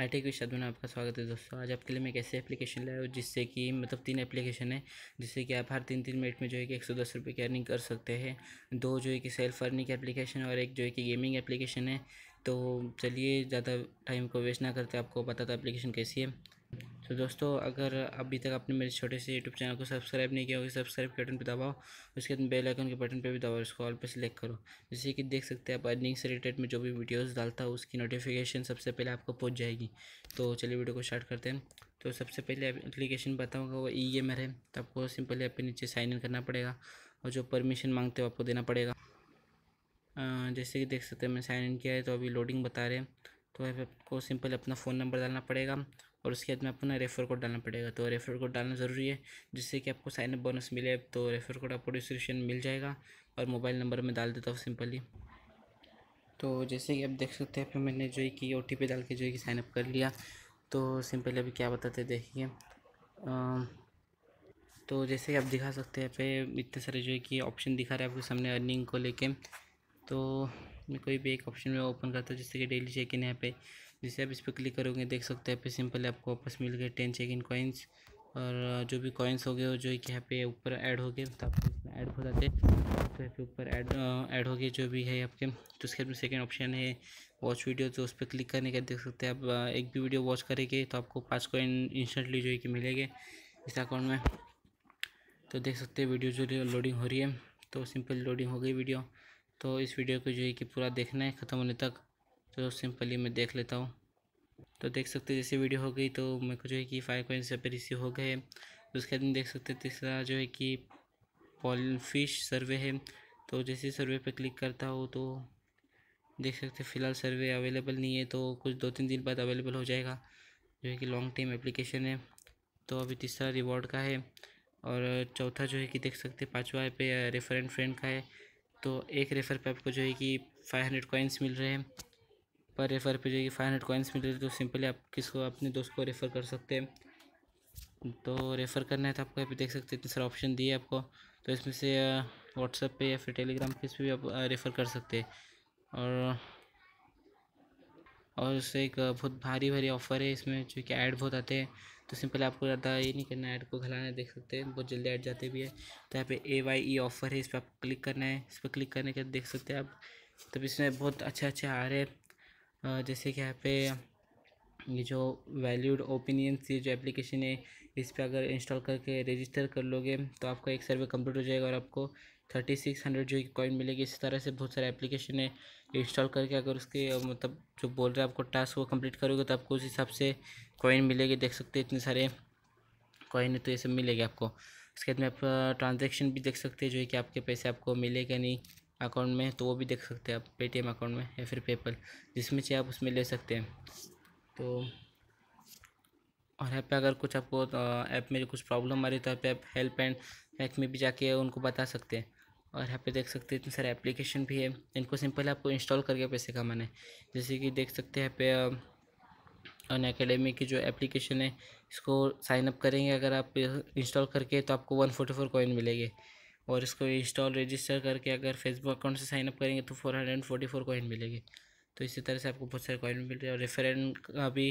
I take शब्द में आपका स्वागत है दोस्तों आज आपके लिए मैं एक एप्लीकेशन लाया हूँ जिससे कि मतलब तीन एप्लीकेशन है जिससे कि आप हर तीन तीन मिनट में जो है कि एक सौ दस रुपये की अर्निंग कर सकते हैं दो जो है कि सेल्फ अर्निंग एप्लीकेशन और एक जो है कि गेमिंग एप्लीकेशन है तो चलिए ज़्यादा टाइम को वेस्ट ना करते आपको पता था तो एप्लीकेशन कैसी है तो दोस्तों अगर अभी तक आपने मेरे छोटे से यूट्यूब चैनल को सब्सक्राइब नहीं किया होगा सब्सक्राइब के बटन पर दबाओ उसके बाद बेल आइकन के बटन पर भी दबाओ उसको ऑल पर सिलेक्ट करो जैसे कि देख सकते हैं आप अर्निंग से रिलेटेड में जो भी वीडियोस डालता है उसकी नोटिफिकेशन सबसे पहले आपको पहुँच जाएगी तो चलिए वीडियो को स्टार्ट करते हैं तो सबसे पहले अप्लीकेशन बताऊँगा वो ई e एम है तो आपको सिंपली आप नीचे साइन इन करना पड़ेगा और जो परमिशन मांगते हो आपको देना पड़ेगा जैसे कि देख सकते हैं मैं साइन इन किया है तो अभी लोडिंग बता रहे हैं तो आपको सिंपल अपना फ़ोन नंबर डालना पड़ेगा और उसके बाद में आपको ना रेफर कोड डालना पड़ेगा तो रेफर कोड डालना ज़रूरी है जिससे कि आपको साइन अप बोनस मिले तो रेफर कोड आपको डिस्क्रिप्शन मिल जाएगा और मोबाइल नंबर में डाल देता हूँ सिंपली तो जैसे कि आप देख सकते हैं फिर मैंने जो है कि ओ टी डाल के जो है कि साइनअप कर लिया तो सिंपली अभी क्या बताते देखिए तो जैसे कि आप दिखा सकते हैं पे इतने सारे जो है कि ऑप्शन दिखा रहे हैं आपके सामने अर्निंग को लेके तो मैं कोई भी एक ऑप्शन में ओपन करता हूँ जैसे कि डेली चेक इन यहाँ पे जैसे आप इस पर क्लिक करोगे देख सकते हैं पे सिंपल आपको वापस मिल गए टेन चेक इन कॉइन्स और जो भी कॉइन्स हो गए वो जो कि यहाँ पे ऊपर ऐड हो गए तो आप इसमें ऐड हो जाते तो यहाँ पे ऊपर ऐड ऐड हो गए जो भी है आपके तो उसके बाद सेकेंड ऑप्शन है वॉच वीडियो तो उस पर क्लिक करने के देख सकते हैं आप एक भी वीडियो वॉच करेंगे तो आपको पाँच कॉइन इंस्टेंटली जो है कि मिलेंगे इस अकाउंट में तो देख सकते हैं वीडियो जो लोडिंग हो रही है तो सिंपल लोडिंग हो गई वीडियो तो इस वीडियो को जो है कि पूरा देखना है ख़त्म होने तक तो सिंपली मैं देख लेता हूँ तो देख सकते जैसे वीडियो हो गई तो मेरे को जो है कि फाइव कॉइन्स यहाँ पर रिसीव हो गए उसके बाद देख सकते तीसरा जो है कि पॉलफिश सर्वे है तो जैसे सर्वे पर क्लिक करता हो तो देख सकते फ़िलहाल सर्वे अवेलेबल नहीं है तो कुछ दो तीन दिन बाद अवेलेबल हो जाएगा जो है कि लॉन्ग टाइम एप्लीकेशन है तो अभी तीसरा रिवॉर्ड का है और चौथा जो है कि देख सकते पाँचवा पे रेफर एंड फ्रेंड का है तो एक रेफर पे आपको जो है कि फाइव हंड्रेड कॉइन्स मिल रहे हैं पर रेफ़र पे जाइए फाइव हंड्रेड कॉइन्स मिले तो सिंपली आप किसको अपने दोस्त को रेफ़र कर सकते हैं तो रेफ़र करना है तो आपको यहाँ पे देख सकते हैं इतने सारे ऑप्शन दिए आपको तो इसमें से व्हाट्सएप पे या फिर टेलीग्राम पे इस पर भी आप रेफ़र कर सकते हैं और और उससे एक बहुत भारी भारी ऑफ़र है इसमें जो कि ऐड बहुत आते हैं तो सिंपल आपको ज़्यादा ये नहीं करना ऐड को घलाना देख सकते हैं बहुत जल्दी ऐड जाते भी है तो यहाँ पे ए वाई ई ऑफ़र है इस पर आप क्लिक करना है इस पर क्लिक करने के देख सकते हैं आप तब तो इसमें बहुत अच्छे अच्छे आ रहे हैं जैसे कि यहाँ पे ये जो वैल्यूड ओपिनियंस ये जो एप्लीकेशन है इस पर अगर इंस्टॉल करके रजिस्टर कर लोगे तो आपका एक सर्वे कंप्लीट हो जाएगा और आपको थर्टी सिक्स हंड्रेड जो कॉइन मिलेगी इस तरह से बहुत सारे एप्लीकेशन है इंस्टॉल करके अगर उसके मतलब जो बोल रहे हैं आपको टास्क वो कंप्लीट करोगे तो आपको उस हिसाब से कॉइन मिलेगी देख सकते इतने सारे कॉइन है तो ये सब मिलेगी आपको उसके बाद में आप ट्रांजेक्शन भी देख सकते हैं जो है कि आपके पैसे आपको मिलेगा नहीं अकाउंट में तो वो भी देख सकते हैं आप पेटीएम अकाउंट में या फिर पेपल जिसमें चाहिए आप उसमें ले सकते हैं तो और ऐप पे अगर कुछ आपको ऐप में कुछ प्रॉब्लम आ रही है तो ऐप आप हेल्प एंड बैक में भी जाके उनको बता सकते हैं और यहाँ पे देख सकते हैं इतने सारे एप्लीकेशन भी है इनको सिंपल आपको इंस्टॉल करके पैसे कमाना है जैसे कि देख सकते हैं यहाँ पे अन अकेडमी की जो एप्लीकेशन है इसको साइनअप करेंगे अगर आप इंस्टॉल करके तो आपको वन फोर्टी फोर कॉइन मिलेगी और इसको इंस्टॉल रजिस्टर करके अगर फेसबुक अकाउंट से साइनअप करेंगे तो four hundred and forty four coin मिलेगी तो इसी तरह से आपको बहुत सारे कॉइन मिल रहे हैं और रेफरेंड का भी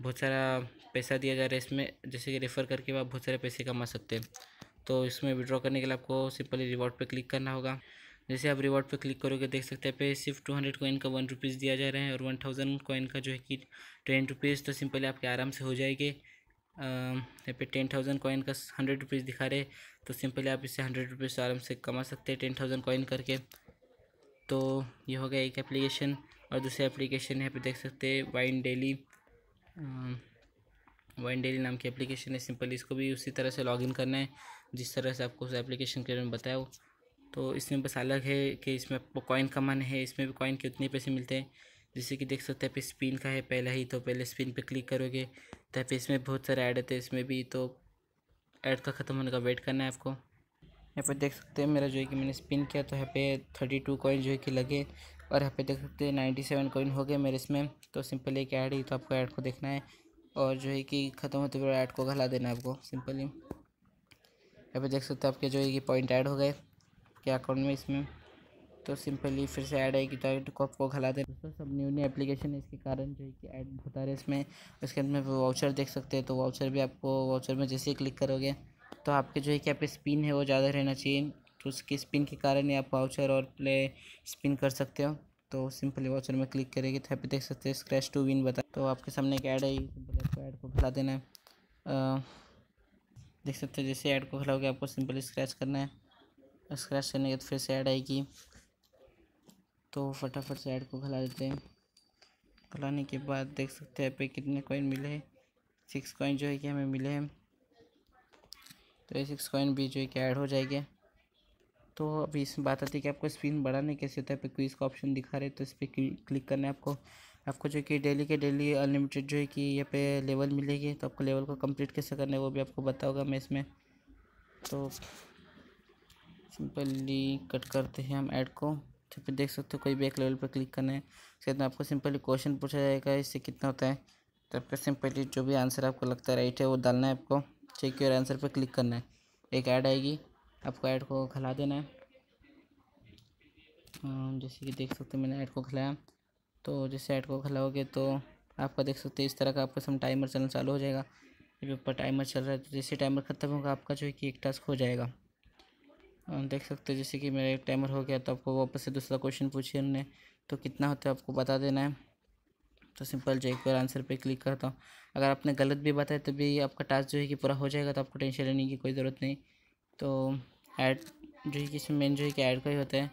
बहुत सारा पैसा दिया जा रहा है इसमें जैसे कि रेफ़र करके आप बहुत सारे पैसे कमा सकते हैं तो इसमें विड्रॉ करने के लिए आपको सिंपली रिवॉर्ड पर क्लिक करना होगा जैसे आप रिवॉर्ड पर क्लिक करोगे देख सकते हैं पे सिर्फ टू हंड्रेड कॉइन का वन रुपीज़ दिया जा रहा है और वन थाउजेंड कॉइन का जो है कि टेन रुपीज़ तो सिंपली आपके आराम से हो जाएगी यहाँ पे टेन थाउजेंड कॉइन का हंड्रेड रुपीज़ दिखा रहे तो सिंपली आप इसे हंड्रेड रुपीज़ आराम से कमा सकते हैं टेन थाउजेंड कॉइन करके तो ये हो गया एक एप्लीकेशन और दूसरा एप्लीकेशन यहाँ पे देख सकते हैं वाइन डेली वाइन डेली नाम की एप्लीकेशन है सिंपली इसको भी उसी तरह से लॉगिन करना है जिस तरह से आपको उस एप्लीकेशन के बारे में बताया तो इसमें बस अलग है कि इसमें आपको कॉइन कमाना है इसमें भी कॉइन के उतने पैसे मिलते हैं जैसे कि देख सकते हैं आप स्पिन का है पहला ही तो पहले स्पिन पे क्लिक करोगे तब इसमें बहुत सारे ऐड आते हैं इसमें भी तो ऐड का ख़त्म होने का वेट करना है आपको यहाँ पर देख सकते हैं मेरा जो है कि मैंने स्पिन किया तो यहाँ पे थर्टी टू कॉइन जो है कि लगे और यहाँ पे देख सकते हैं नाइन्टी सेवन कॉइन हो गए मेरे इसमें तो सिंपल एक ऐड ही तो आपको ऐड को देखना है और जो है कि ख़त्म होते हुए ऐड को घला देना है आपको सिंपली यहाँ पे देख सकते हो आपके जो है कि पॉइंट ऐड हो गए क्या अकाउंट में इसमें तो सिंपली फिर से ऐड आएगी तो को आपको खिला दे दोस्तों सब न्यू न्यू एप्लीकेशन है इसके कारण जो है कि ऐड होता रहे इसमें उसके अंदर में वाउचर देख सकते हैं तो वाउचर भी आपको वाउचर में जैसे ही क्लिक करोगे तो आपके जो है कि आप स्पिन है वो ज़्यादा रहना चाहिए तो उसकी स्पिन के कारण ही आप वाउचर और प्ले स्पिन कर सकते हो तो सिंपली वाउचर में क्लिक करेगी तो आप देख सकते हैं स्क्रैच टू विन बता तो आपके सामने एक ऐड आएगी सिंपल आपको ऐड को खिला देना है देख सकते हो जैसे ऐड को खिलाओगे आपको सिंपली स्क्रैच करना है स्क्रैच करने के बाद फिर से ऐड आएगी तो फटाफट से ऐड को खिला देते हैं खिलाने के बाद देख सकते हैं पे कितने कॉइन मिले हैं सिक्स कॉइन जो है कि हमें मिले हैं तो ये सिक्स कॉइन भी जो है कि ऐड हो जाएगा तो अभी इसमें बात आती है कि आपको स्क्रीन बढ़ाने कैसे होता है पे क्विज़ का ऑप्शन दिखा रहे तो इस पर क्लिक करना है आपको आपको जो कि डेली के डेली अनलिमिटेड जो है कि यहाँ पे लेवल मिलेगी तो आपको लेवल को कंप्लीट कैसे करना है वो भी आपको बताऊंगा मैं इसमें तो सिंपली कट करते हैं हम ऐड को तो फिर देख सकते हो कोई भी एक लेवल पर क्लिक करना है उसके बाद आपको सिंपली क्वेश्चन पूछा जाएगा इससे कितना होता है तो आपका सिंपली जो भी आंसर आपको लगता है राइट है वो डालना है आपको चेक योर आंसर पर क्लिक करना है एक ऐड आएगी आपको ऐड को खिला देना है जैसे कि देख सकते हो मैंने ऐड को खिलाया तो जैसे ऐड को खिलाओगे तो आपका देख सकते हो इस तरह का आपका सम टाइमर चलना चालू हो जाएगा जब ऊपर टाइमर चल रहा है तो जैसे टाइमर ख़त्म होगा आपका जो है कि एक टास्क हो जाएगा देख सकते हो जैसे कि मेरा एक टाइमर हो गया तो आपको वापस से दूसरा क्वेश्चन पूछिए उन्होंने तो कितना होता है आपको बता देना है तो सिंपल जो एक बार आंसर पे क्लिक करता हूँ अगर आपने गलत भी बताया तो भी आपका टास्क जो है कि पूरा हो जाएगा तो आपको टेंशन लेने की कोई ज़रूरत नहीं तो ऐड जो है कि इसमें मेन जो है कि ऐड का ही होता है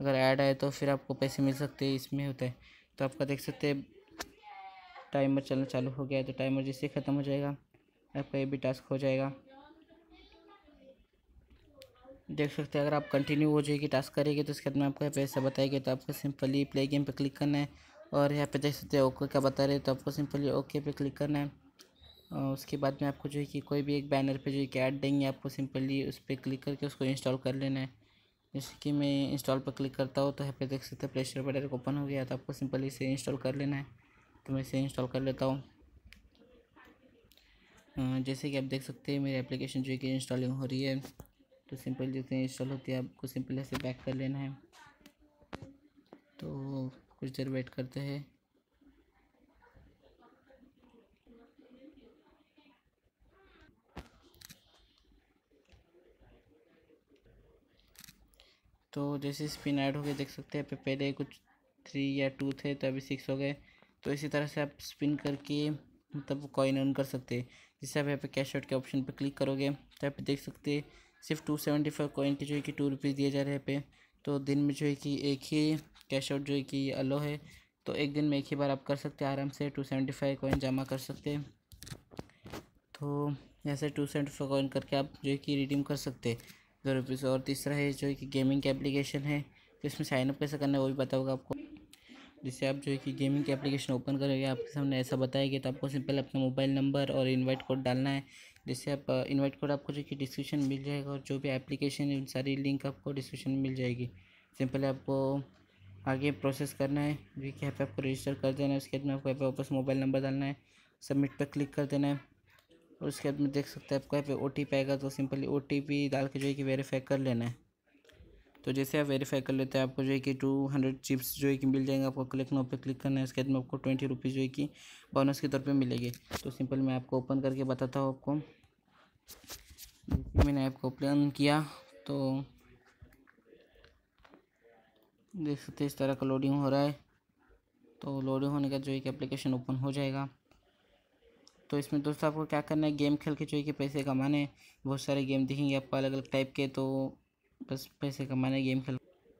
अगर ऐड आए तो फिर आपको पैसे मिल सकते हैं इसमें होता है तो आपका देख सकते हैं टाइमर चलना चालू हो गया है तो टाइमर जैसे ख़त्म हो जाएगा आपका ये भी टास्क हो जाएगा देख सकते हैं अगर आप कंटिन्यू हो जाएगी टास्क करेंगे तो इसके बाद में आपको यहाँ ऐसा बताएगा तो आपको सिंपली प्ले गेम पे क्लिक करना है और यहाँ पे देख सकते हैं ओके का बता रहे तो आपको सिंपली ओके पे क्लिक करना है और उसके बाद में आपको जो है कि कोई भी एक बैनर पे जो है कि ऐड देंगे आपको सिंपली उस पर क्लिक करके उसको इंस्टॉल कर लेना है जैसे कि मैं इंस्टॉल पर क्लिक करता हूँ तो यहाँ पे देख सकते हैं प्ले स्टोर ओपन हो गया तो आपको सिंपली इसे इंस्टॉल कर लेना है तो मैं इसे इंस्टॉल कर लेता हूँ जैसे कि आप देख सकते हैं मेरी एप्लीकेशन जो है कि इंस्टॉलिंग हो रही है तो सिंपल जितनी इंस्टॉल होती है आपको सिंपल ऐसे बैक कर लेना है तो कुछ देर वेट करते हैं तो जैसे स्पिन ऐड हो गए देख सकते हैं पहले कुछ थ्री या टू थे तो अभी सिक्स हो गए तो इसी तरह से आप स्पिन करके मतलब कॉइन अर्न कर सकते हैं जिससे आप यहाँ पे कैश आउट के ऑप्शन पे क्लिक करोगे तो आप देख सकते हैं सिर्फ टू सेवेंटी फाइव कॉइन के जो है कि टू रुपीज़ दिए जा रहे हैं पे तो दिन में जो है कि एक ही कैश आउट जो है कि अलो है तो एक दिन में एक ही बार आप कर सकते हैं आराम से टू सेवेंटी फाइव कॉइन जमा कर सकते हैं तो ऐसे टू सेवेंटी फाइव कॉइन करके आप जो है कि रिडीम कर सकते हैं दो रुपीज़ और तीसरा है जो है कि गेमिंग की एप्लीकेशन है तो इसमें साइनअप कैसे करना है वो भी बताऊँगा आपको जिससे आप जो है कि गेमिंग की एप्लीकेशन ओपन करोगे आपके सामने ऐसा बताएगी तो आपको सिंपल अपना मोबाइल नंबर और इन्वाइट कोड डालना है जैसे आप इनवाइट कोड आपको जो कि डिस्क्रिप्शन मिल जाएगा और जो भी एप्लीकेशन है उन सारी लिंक आपको डिस्क्रिप्शन मिल जाएगी सिंपली आपको आगे प्रोसेस करना है जो कि ऐप आपको रजिस्टर कर देना है उसके बाद में आपको ऐप वापस मोबाइल नंबर डालना है सबमिट पर क्लिक कर देना है और उसके बाद में देख सकते हैं आपको ऐप ओ टी पी आएगा तो सिंपली ओ टी पी डाल के जो है कि वेरीफाई कर लेना है तो जैसे आप वेरीफाई कर लेते हैं आपको जो है कि टू हंड्रेड चिप्स जो है कि मिल जाएंगे आपको क्लिक नो पे क्लिक करना है इसके बाद में आपको ट्वेंटी रुपीज़ जो है कि बोनस के तौर पर मिलेगी तो सिंपल मैं आपको ओपन करके बताता हूँ आपको मैंने आपको ओपन किया तो देख सकते इस तरह का लोडिंग हो रहा है तो लोडिंग होने का जो है कि एप्लीकेशन ओपन हो जाएगा तो इसमें दोस्तों आपको क्या करना है गेम खेल के जो है कि पैसे कमाने बहुत सारे गेम दिखेंगे आपको अलग अलग टाइप के तो बस पैसे कमाना गेम खेल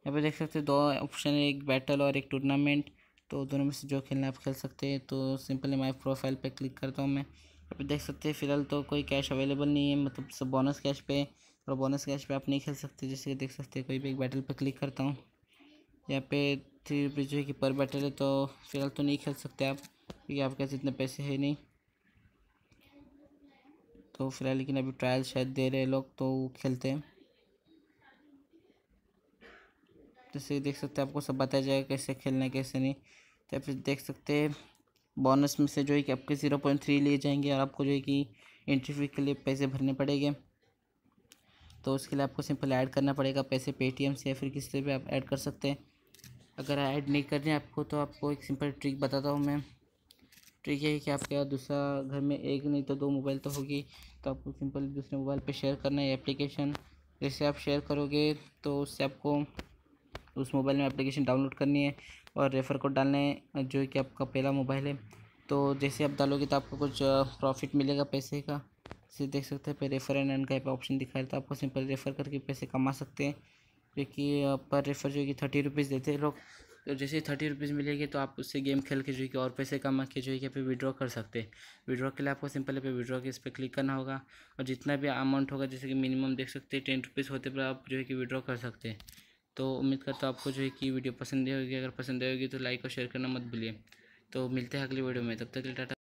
यहाँ पर देख सकते हैं दो ऑप्शन है एक बैटल और एक टूर्नामेंट तो दोनों में से जो खेलना आप खेल सकते हैं तो सिंपली माय प्रोफाइल पे क्लिक करता हूँ मैं यहाँ पर देख सकते हैं फिलहाल तो कोई कैश अवेलेबल नहीं है मतलब सब बोनस कैश पे और बोनस कैश पे आप नहीं खेल सकते जैसे कि देख सकते हैं कोई भी एक बैटल पर क्लिक करता हूँ यहाँ पे थ्री रुपीज़ जो है कि पर बैटल है तो फिलहाल तो नहीं खेल सकते आप क्योंकि आपके पास इतने पैसे है नहीं तो फिलहाल लेकिन अभी ट्रायल शायद दे रहे हैं लोग तो खेलते हैं जैसे तो देख सकते हैं आपको सब बताया जाएगा कैसे खेलना है कैसे नहीं तो फिर देख सकते हैं बोनस में से जो है कि आपके ज़ीरो पॉइंट थ्री लिए जाएंगे और आपको जो है कि एंट्री फी के लिए पैसे भरने पड़ेंगे तो उसके लिए आपको सिंपल ऐड करना पड़ेगा पैसे पेटीएम से या फिर किसी से भी आप ऐड कर सकते हैं अगर ऐड नहीं करनी आपको तो आपको एक सिंपल ट्रिक बताता हूँ मैं ट्रिक ये है कि आपके यहाँ दूसरा घर में एक नहीं तो दो मोबाइल तो होगी तो आपको सिंपल दूसरे मोबाइल पर शेयर करना है एप्लीकेशन जैसे आप शेयर करोगे तो उससे आपको तो उस मोबाइल में एप्लीकेशन डाउनलोड करनी है और रेफ़र कोड डालना है जो कि आपका पहला मोबाइल है तो जैसे आप डालोगे तो आपको कुछ प्रॉफिट मिलेगा पैसे का जैसे देख सकते हैं पे रेफ़र एंड एंड का ऑप्शन दिखा रहा था आपको सिंपल रेफ़र करके पैसे कमा सकते हैं क्योंकि पर रेफ़र जो है कि थर्टी रुपीज़ देते हैं लोग तो जैसे थर्टी रुपीज़ मिलेगी तो आप उससे गेम खेल के जो है कि और पैसे कमा के जो है कि आप विड्रॉ कर सकते हैं विड्रॉ के लिए आपको सिंपल पे विड्रॉ के इस पर क्लिक करना होगा और जितना भी अमाउंट होगा जैसे कि मिनिमम देख सकते हैं टेन रुपीज़ होते पर आप जो है कि विड्रॉ कर सकते हैं तो उम्मीद करता हूँ आपको जो है कि वीडियो पसंद आएगी होगी अगर पसंद आएगी होगी तो लाइक और शेयर करना मत भूलिए तो मिलते हैं अगली वीडियो में तब तक के लिए टाटा